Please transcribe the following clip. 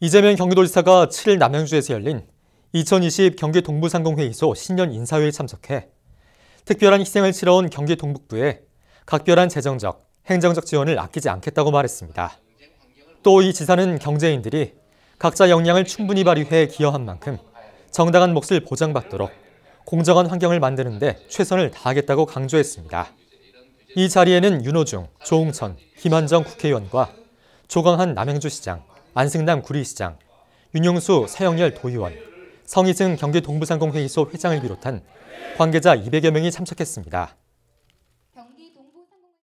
이재명 경기도지사가 7일 남양주에서 열린 2020 경기 동부상공회의소 신년 인사회에 참석해 특별한 희생을 치러온 경기 동북부에 각별한 재정적, 행정적 지원을 아끼지 않겠다고 말했습니다. 또 이 지사는 경제인들이 각자 역량을 충분히 발휘해 기여한 만큼 정당한 몫을 보장받도록 공정한 환경을 만드는 데 최선을 다하겠다고 강조했습니다. 이 자리에는 윤호중, 조웅천, 김한정 국회의원과 조광한 남양주시장, 안승남 구리시장, 윤용수 사영열 도의원, 성희승 경기 동부상공회의소 회장을 비롯한 관계자 200여 명이 참석했습니다.